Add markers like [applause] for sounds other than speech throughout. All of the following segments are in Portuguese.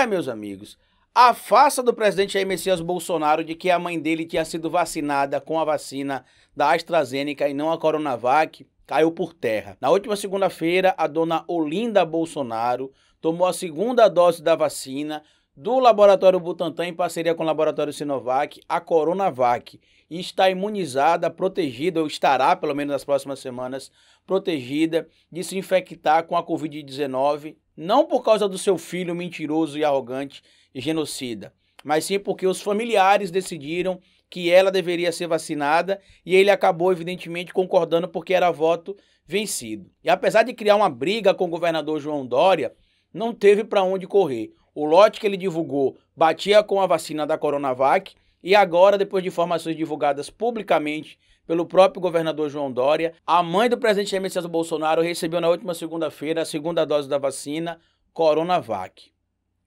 É, meus amigos. A farsa do presidente Jair Messias Bolsonaro de que a mãe dele tinha sido vacinada com a vacina da AstraZeneca e não a Coronavac caiu por terra. Na última segunda-feira, a dona Olinda Bolsonaro tomou a segunda dose da vacina do Laboratório Butantan em parceria com o Laboratório Sinovac, a Coronavac, e está imunizada, protegida, ou estará, pelo menos nas próximas semanas, protegida de se infectar com a Covid-19 não por causa do seu filho mentiroso e arrogante e genocida, mas sim porque os familiares decidiram que ela deveria ser vacinada e ele acabou, evidentemente, concordando porque era voto vencido. E apesar de criar uma briga com o governador João Dória, não teve para onde correr. O lote que ele divulgou batia com a vacina da Coronavac e agora, depois de informações divulgadas publicamente pelo próprio governador João Dória. A mãe do presidente Jair Messias Bolsonaro recebeu na última segunda-feira a segunda dose da vacina Coronavac.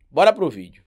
Bora pro vídeo.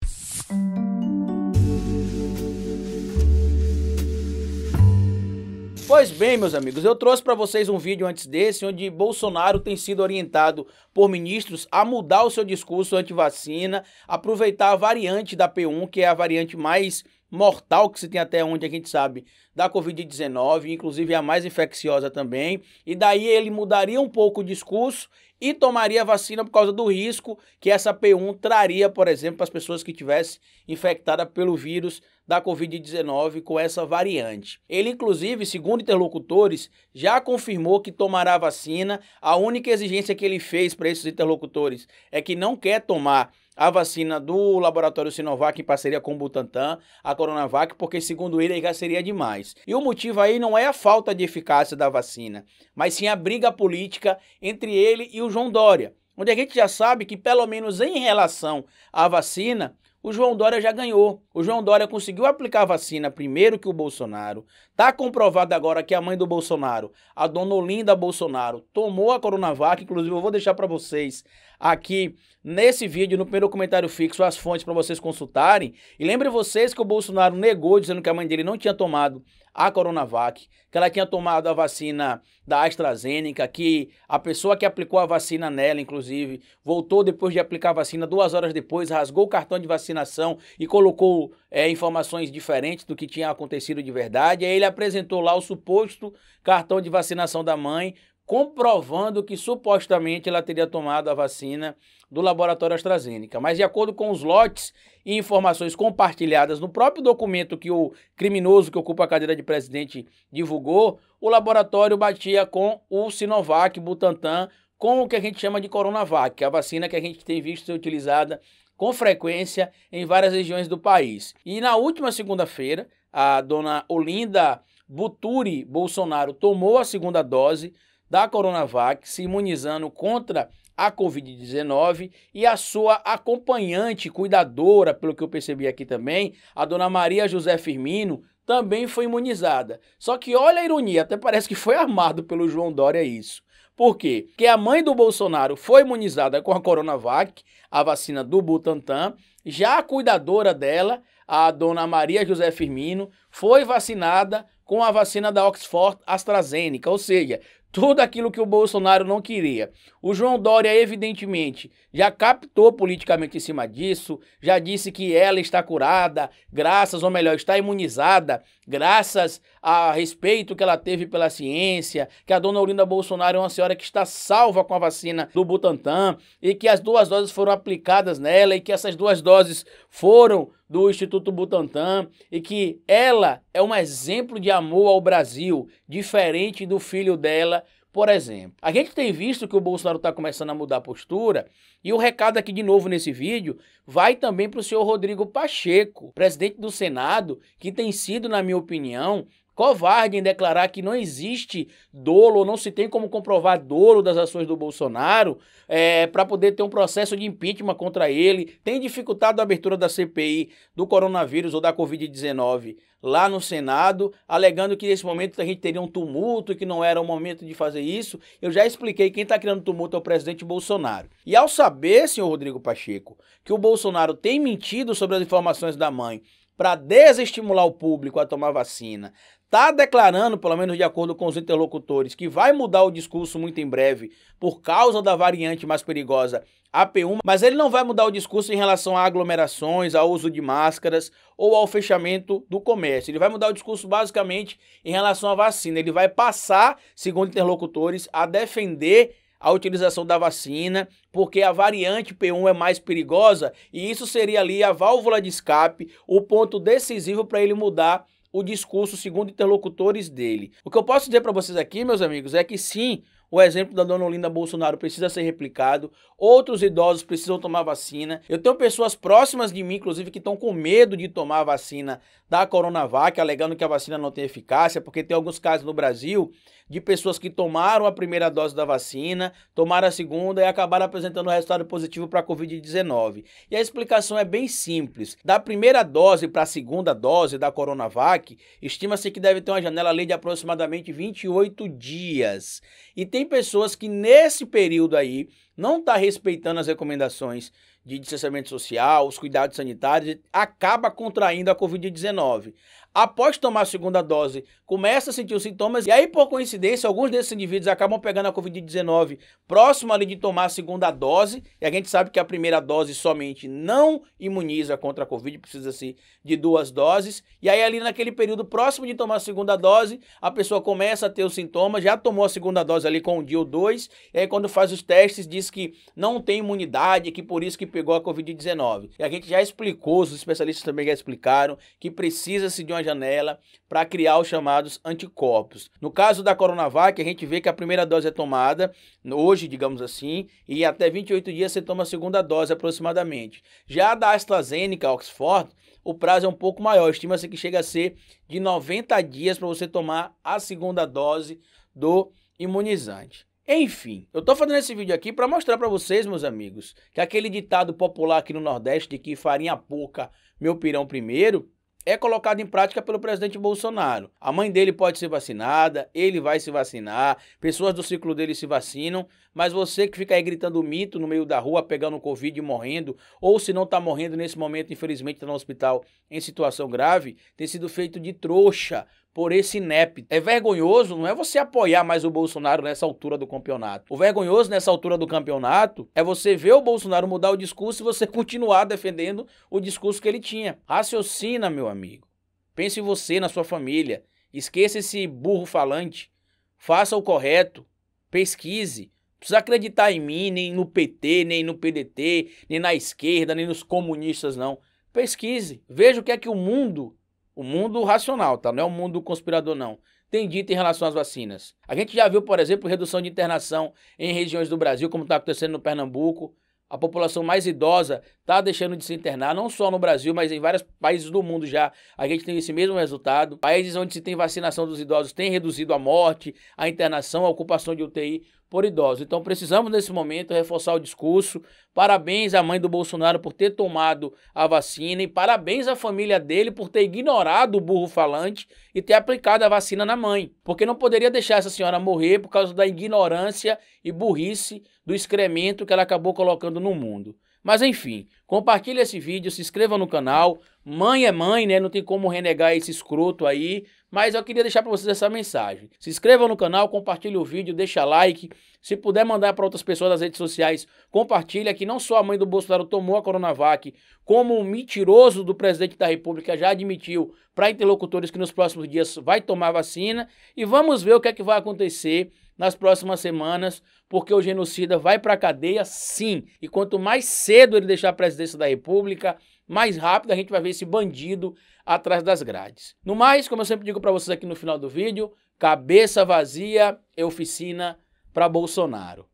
Pois bem, meus amigos, eu trouxe para vocês um vídeo antes desse onde Bolsonaro tem sido orientado por ministros a mudar o seu discurso anti-vacina, aproveitar a variante da P1, que é a variante mais mortal que se tem até onde a gente sabe da Covid-19, inclusive a mais infecciosa também. E daí ele mudaria um pouco o discurso e tomaria a vacina por causa do risco que essa P1 traria, por exemplo, para as pessoas que tivessem infectada pelo vírus da Covid-19 com essa variante. Ele, inclusive, segundo interlocutores, já confirmou que tomará a vacina. A única exigência que ele fez para esses interlocutores é que não quer tomar a vacina do laboratório Sinovac em parceria com o Butantan, a Coronavac, porque segundo ele já seria demais. E o motivo aí não é a falta de eficácia da vacina, mas sim a briga política entre ele e o João Dória, onde a gente já sabe que pelo menos em relação à vacina, o João Dória já ganhou. O João Dória conseguiu aplicar a vacina primeiro que o Bolsonaro. Tá comprovado agora que a mãe do Bolsonaro, a dona Olinda Bolsonaro, tomou a Coronavac. Inclusive, eu vou deixar para vocês aqui nesse vídeo, no primeiro comentário fixo, as fontes para vocês consultarem. E lembre vocês que o Bolsonaro negou, dizendo que a mãe dele não tinha tomado a Coronavac, que ela tinha tomado a vacina da AstraZeneca, que a pessoa que aplicou a vacina nela, inclusive, voltou depois de aplicar a vacina, duas horas depois, rasgou o cartão de vacina vacinação e colocou é, informações diferentes do que tinha acontecido de verdade. Aí ele apresentou lá o suposto cartão de vacinação da mãe, comprovando que supostamente ela teria tomado a vacina do laboratório AstraZeneca. Mas, de acordo com os lotes e informações compartilhadas no próprio documento que o criminoso que ocupa a cadeira de presidente divulgou, o laboratório batia com o Sinovac, Butantan, com o que a gente chama de Coronavac, a vacina que a gente tem visto ser utilizada com frequência em várias regiões do país. E na última segunda-feira, a dona Olinda Buturi Bolsonaro tomou a segunda dose da Coronavac, se imunizando contra a Covid-19 e a sua acompanhante, cuidadora, pelo que eu percebi aqui também, a dona Maria José Firmino, também foi imunizada. Só que olha a ironia, até parece que foi [laughs] armado pelo João Dória isso. Por quê? Porque a mãe do Bolsonaro foi imunizada com a Coronavac, a vacina do Butantan, já a cuidadora dela, a dona Maria José Firmino, foi vacinada com a vacina da Oxford AstraZeneca, ou seja, tudo aquilo que o Bolsonaro não queria. O João Dória, evidentemente, já captou politicamente em cima disso, já disse que ela está curada, graças, ou melhor, está imunizada, graças a respeito que ela teve pela ciência, que a dona Olinda Bolsonaro é uma senhora que está salva com a vacina do Butantan e que as duas doses foram aplicadas nela e que essas duas doses foram do Instituto Butantan e que ela é um exemplo de amor ao Brasil, diferente do filho dela, por exemplo. A gente tem visto que o Bolsonaro está começando a mudar a postura e o recado aqui de novo nesse vídeo vai também para o senhor Rodrigo Pacheco, presidente do Senado, que tem sido, na minha opinião, covarde em declarar que não existe dolo, não se tem como comprovar dolo das ações do Bolsonaro, é, para poder ter um processo de impeachment contra ele, tem dificultado a abertura da CPI do coronavírus ou da Covid-19 lá no Senado, alegando que nesse momento a gente teria um tumulto, que não era o momento de fazer isso. Eu já expliquei quem está criando tumulto é o presidente Bolsonaro. E ao saber, senhor Rodrigo Pacheco, que o Bolsonaro tem mentido sobre as informações da mãe para desestimular o público a tomar vacina, está declarando, pelo menos de acordo com os interlocutores, que vai mudar o discurso muito em breve por causa da variante mais perigosa AP1, mas ele não vai mudar o discurso em relação a aglomerações, ao uso de máscaras ou ao fechamento do comércio. Ele vai mudar o discurso basicamente em relação à vacina. Ele vai passar, segundo interlocutores, a defender a utilização da vacina, porque a variante P1 é mais perigosa e isso seria ali a válvula de escape, o ponto decisivo para ele mudar o discurso segundo interlocutores dele. O que eu posso dizer para vocês aqui, meus amigos, é que sim, o exemplo da dona Olinda Bolsonaro precisa ser replicado, outros idosos precisam tomar vacina. Eu tenho pessoas próximas de mim, inclusive, que estão com medo de tomar a vacina da Coronavac, alegando que a vacina não tem eficácia, porque tem alguns casos no Brasil de pessoas que tomaram a primeira dose da vacina, tomaram a segunda e acabaram apresentando um resultado positivo para a Covid-19. E a explicação é bem simples. Da primeira dose para a segunda dose da Coronavac, estima-se que deve ter uma janela ali de aproximadamente 28 dias. E tem pessoas que nesse período aí não está respeitando as recomendações de distanciamento social, os cuidados sanitários, acaba contraindo a Covid-19. Após tomar a segunda dose, começa a sentir os sintomas, e aí, por coincidência, alguns desses indivíduos acabam pegando a Covid-19 próximo ali de tomar a segunda dose, e a gente sabe que a primeira dose somente não imuniza contra a Covid, precisa-se de duas doses, e aí ali naquele período próximo de tomar a segunda dose, a pessoa começa a ter os sintomas, já tomou a segunda dose ali com um dia ou dois, e aí quando faz os testes diz que não tem imunidade, que por isso que pegou a Covid-19. E a gente já explicou, os especialistas também já explicaram, que precisa-se de uma janela para criar os chamados anticorpos. No caso da Coronavac, a gente vê que a primeira dose é tomada, hoje, digamos assim, e até 28 dias você toma a segunda dose aproximadamente. Já da AstraZeneca, Oxford, o prazo é um pouco maior, estima-se que chega a ser de 90 dias para você tomar a segunda dose do imunizante. Enfim, eu tô fazendo esse vídeo aqui para mostrar para vocês, meus amigos, que aquele ditado popular aqui no Nordeste de que farinha pouca, meu pirão primeiro, é colocado em prática pelo presidente Bolsonaro. A mãe dele pode ser vacinada, ele vai se vacinar, pessoas do ciclo dele se vacinam, mas você que fica aí gritando mito no meio da rua, pegando Covid e morrendo, ou se não tá morrendo nesse momento, infelizmente tá no hospital em situação grave, tem sido feito de trouxa por esse inepto. É vergonhoso, não é você apoiar mais o Bolsonaro nessa altura do campeonato. O vergonhoso nessa altura do campeonato é você ver o Bolsonaro mudar o discurso e você [laughs] continuar defendendo o discurso que ele tinha. Raciocina, meu amigo. Pense em você, na sua família. Esqueça esse burro falante. Faça o correto. Pesquise. Não precisa acreditar em mim, nem no PT, nem no PDT, nem na esquerda, nem nos comunistas, não. Pesquise. Veja o que é que o mundo o mundo racional, tá? Não é o mundo conspirador, não. Tem dito em relação às vacinas. A gente já viu, por exemplo, redução de internação em regiões do Brasil, como está acontecendo no Pernambuco. A população mais idosa está deixando de se internar, não só no Brasil, mas em vários países do mundo já. A gente tem esse mesmo resultado. Países onde se tem vacinação dos idosos têm reduzido a morte, a internação, a ocupação de UTI por idosos. Então precisamos nesse momento reforçar o discurso. Parabéns à mãe do Bolsonaro por ter tomado a vacina e parabéns à família dele por ter ignorado o burro falante e ter aplicado a vacina na mãe, porque não poderia deixar essa senhora morrer por causa da ignorância e burrice do excremento que ela acabou colocando no mundo. Mas enfim, compartilhe esse vídeo, se inscreva no canal. Mãe é mãe, né? Não tem como renegar esse escroto aí. Mas eu queria deixar para vocês essa mensagem. Se inscreva no canal, compartilhe o vídeo, deixa like. Se puder mandar para outras pessoas nas redes sociais, compartilha que não só a mãe do Bolsonaro tomou a Coronavac, como o um mentiroso do presidente da República já admitiu para interlocutores que nos próximos dias vai tomar vacina. E vamos ver o que é que vai acontecer nas próximas semanas, porque o genocida vai para a cadeia sim. E quanto mais cedo ele deixar a presidência da República, mais rápido a gente vai ver esse bandido atrás das grades. No mais, como eu sempre digo para vocês aqui no final do vídeo, cabeça vazia é oficina para Bolsonaro.